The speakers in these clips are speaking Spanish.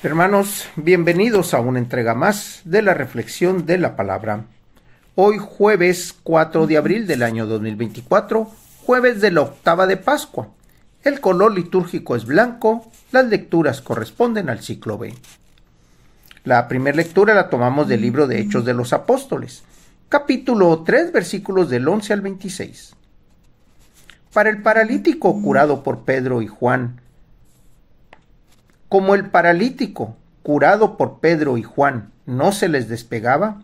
Hermanos, bienvenidos a una entrega más de la reflexión de la palabra. Hoy jueves 4 de abril del año 2024, jueves de la octava de Pascua. El color litúrgico es blanco, las lecturas corresponden al ciclo B. La primera lectura la tomamos del libro de Hechos de los Apóstoles, capítulo 3 versículos del 11 al 26. Para el paralítico curado por Pedro y Juan, como el paralítico, curado por Pedro y Juan, no se les despegaba,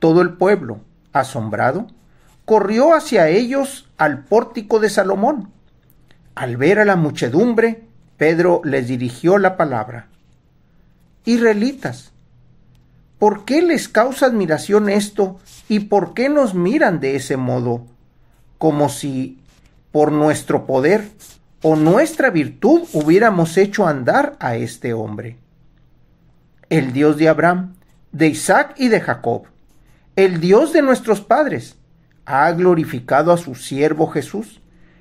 todo el pueblo, asombrado, corrió hacia ellos al pórtico de Salomón. Al ver a la muchedumbre, Pedro les dirigió la palabra. Israelitas, ¿por qué les causa admiración esto y por qué nos miran de ese modo? Como si por nuestro poder o nuestra virtud hubiéramos hecho andar a este hombre. El Dios de Abraham, de Isaac y de Jacob, el Dios de nuestros padres, ha glorificado a su siervo Jesús,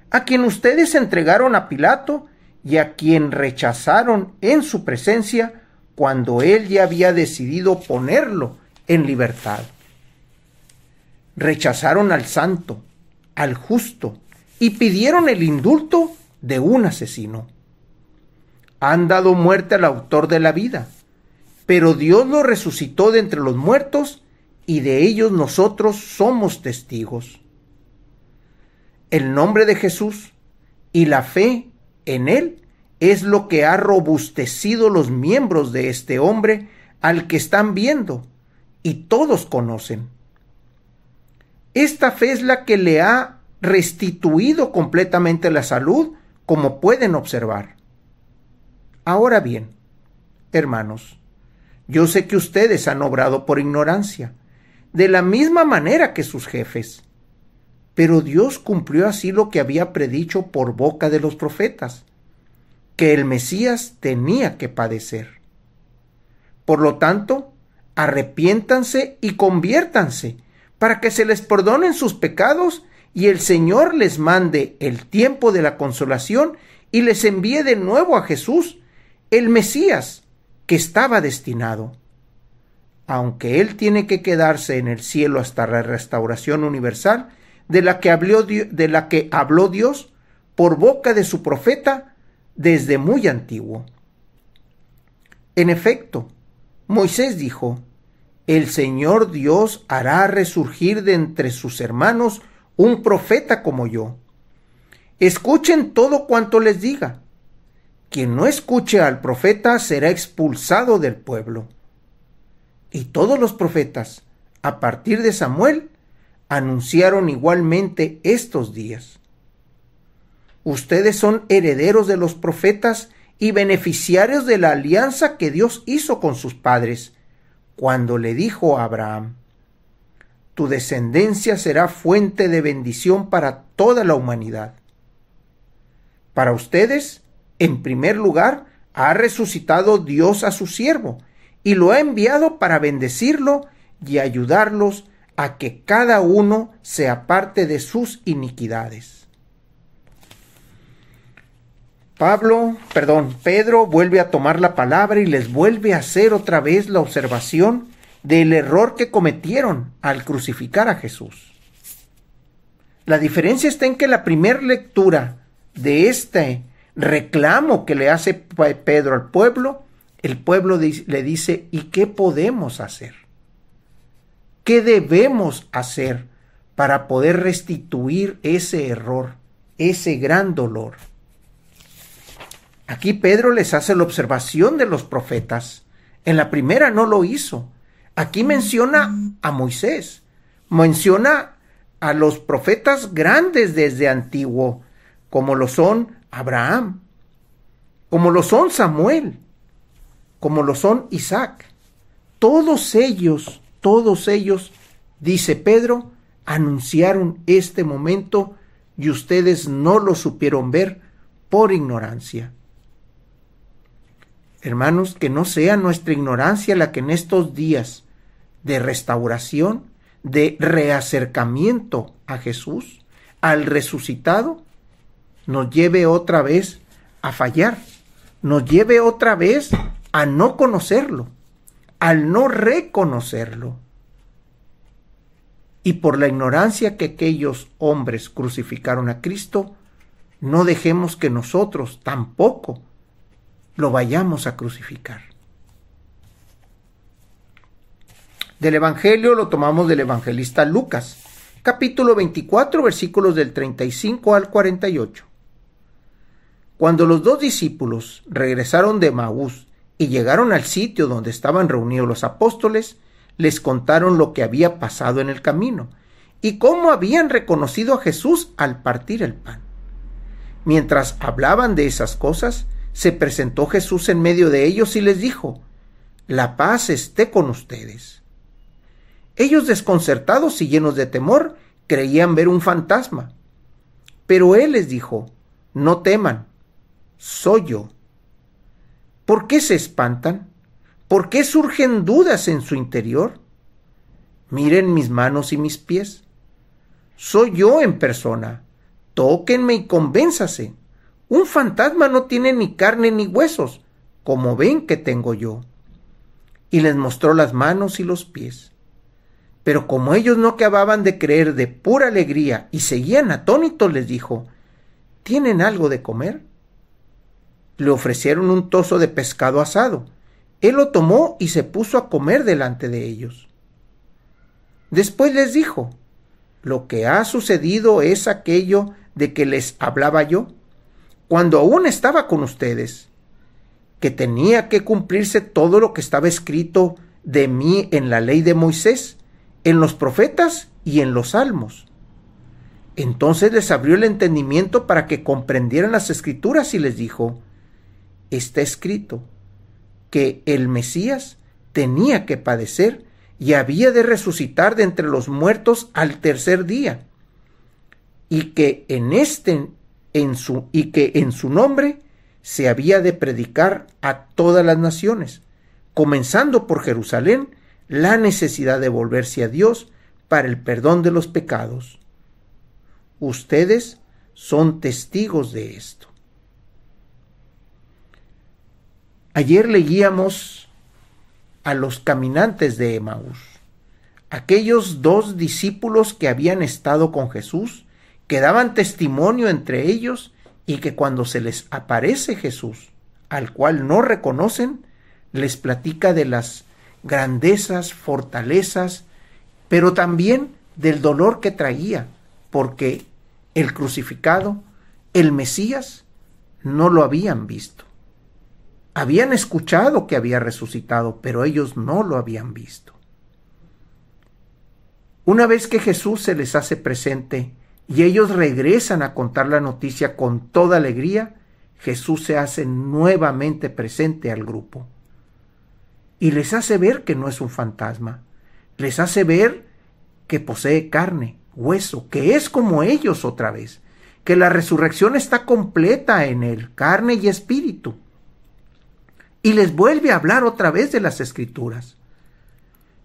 a quien ustedes entregaron a Pilato y a quien rechazaron en su presencia cuando él ya había decidido ponerlo en libertad. Rechazaron al santo, al justo, y pidieron el indulto de un asesino. Han dado muerte al autor de la vida, pero Dios lo resucitó de entre los muertos y de ellos nosotros somos testigos. El nombre de Jesús y la fe en él es lo que ha robustecido los miembros de este hombre al que están viendo y todos conocen. Esta fe es la que le ha restituido completamente la salud como pueden observar. Ahora bien, hermanos, yo sé que ustedes han obrado por ignorancia, de la misma manera que sus jefes. Pero Dios cumplió así lo que había predicho por boca de los profetas, que el Mesías tenía que padecer. Por lo tanto, arrepiéntanse y conviértanse, para que se les perdonen sus pecados y el Señor les mande el tiempo de la consolación y les envíe de nuevo a Jesús, el Mesías, que estaba destinado. Aunque Él tiene que quedarse en el cielo hasta la restauración universal, de la que habló, de la que habló Dios por boca de su profeta desde muy antiguo. En efecto, Moisés dijo, El Señor Dios hará resurgir de entre sus hermanos un profeta como yo. Escuchen todo cuanto les diga. Quien no escuche al profeta será expulsado del pueblo. Y todos los profetas, a partir de Samuel, anunciaron igualmente estos días. Ustedes son herederos de los profetas y beneficiarios de la alianza que Dios hizo con sus padres, cuando le dijo a Abraham, tu descendencia será fuente de bendición para toda la humanidad. Para ustedes, en primer lugar, ha resucitado Dios a su siervo y lo ha enviado para bendecirlo y ayudarlos a que cada uno sea parte de sus iniquidades. Pablo, perdón, Pedro vuelve a tomar la palabra y les vuelve a hacer otra vez la observación del error que cometieron al crucificar a Jesús. La diferencia está en que la primera lectura de este reclamo que le hace Pedro al pueblo, el pueblo le dice, ¿y qué podemos hacer? ¿Qué debemos hacer para poder restituir ese error, ese gran dolor? Aquí Pedro les hace la observación de los profetas. En la primera no lo hizo, Aquí menciona a Moisés, menciona a los profetas grandes desde antiguo, como lo son Abraham, como lo son Samuel, como lo son Isaac. Todos ellos, todos ellos, dice Pedro, anunciaron este momento y ustedes no lo supieron ver por ignorancia. Hermanos, que no sea nuestra ignorancia la que en estos días de restauración, de reacercamiento a Jesús, al resucitado, nos lleve otra vez a fallar, nos lleve otra vez a no conocerlo, al no reconocerlo. Y por la ignorancia que aquellos hombres crucificaron a Cristo, no dejemos que nosotros tampoco lo vayamos a crucificar. del Evangelio lo tomamos del evangelista Lucas, capítulo 24, versículos del 35 al 48. Cuando los dos discípulos regresaron de Maús y llegaron al sitio donde estaban reunidos los apóstoles, les contaron lo que había pasado en el camino y cómo habían reconocido a Jesús al partir el pan. Mientras hablaban de esas cosas, se presentó Jesús en medio de ellos y les dijo, La paz esté con ustedes. Ellos desconcertados y llenos de temor creían ver un fantasma. Pero él les dijo, no teman, soy yo. ¿Por qué se espantan? ¿Por qué surgen dudas en su interior? Miren mis manos y mis pies. Soy yo en persona. Tóquenme y convénzase. Un fantasma no tiene ni carne ni huesos, como ven que tengo yo. Y les mostró las manos y los pies. Pero como ellos no acababan de creer de pura alegría y seguían atónitos, les dijo, ¿Tienen algo de comer? Le ofrecieron un tozo de pescado asado. Él lo tomó y se puso a comer delante de ellos. Después les dijo, Lo que ha sucedido es aquello de que les hablaba yo, cuando aún estaba con ustedes, que tenía que cumplirse todo lo que estaba escrito de mí en la ley de Moisés en los profetas y en los salmos. Entonces les abrió el entendimiento para que comprendieran las escrituras y les dijo, está escrito que el Mesías tenía que padecer y había de resucitar de entre los muertos al tercer día, y que en este en su y que en su nombre se había de predicar a todas las naciones, comenzando por Jerusalén, la necesidad de volverse a Dios para el perdón de los pecados. Ustedes son testigos de esto. Ayer leíamos a los caminantes de Emaús, aquellos dos discípulos que habían estado con Jesús, que daban testimonio entre ellos y que cuando se les aparece Jesús, al cual no reconocen, les platica de las grandezas, fortalezas, pero también del dolor que traía, porque el crucificado, el Mesías, no lo habían visto. Habían escuchado que había resucitado, pero ellos no lo habían visto. Una vez que Jesús se les hace presente y ellos regresan a contar la noticia con toda alegría, Jesús se hace nuevamente presente al grupo y les hace ver que no es un fantasma. Les hace ver que posee carne, hueso, que es como ellos otra vez, que la resurrección está completa en él, carne y espíritu. Y les vuelve a hablar otra vez de las escrituras.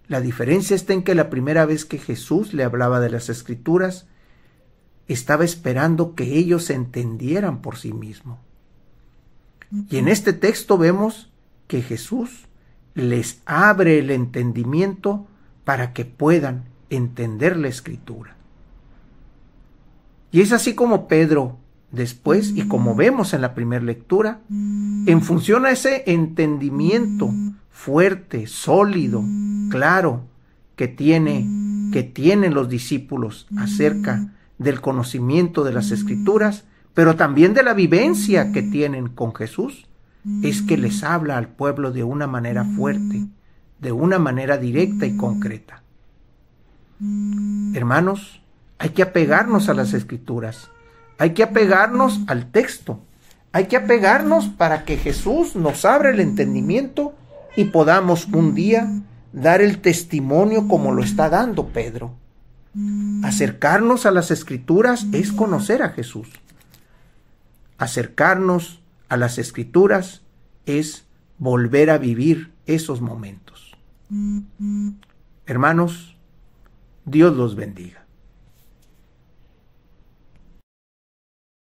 La diferencia está en que la primera vez que Jesús le hablaba de las escrituras, estaba esperando que ellos se entendieran por sí mismo. Y en este texto vemos que Jesús les abre el entendimiento para que puedan entender la escritura. Y es así como Pedro después, y como mm. vemos en la primera lectura, mm. en función a ese entendimiento mm. fuerte, sólido, claro, que tiene, que tienen los discípulos acerca del conocimiento de las escrituras, pero también de la vivencia que tienen con Jesús, es que les mm. habla al pueblo de una manera fuerte, mm. de una manera directa y concreta. Mm. Hermanos, hay que apegarnos a las escrituras, hay que apegarnos al texto, hay que apegarnos para que Jesús nos abra el entendimiento y podamos un día dar el testimonio como lo está dando Pedro. Acercarnos a las escrituras es conocer a Jesús. Acercarnos a las escrituras es volver a vivir esos momentos. Mm, mm. Hermanos, Dios los bendiga.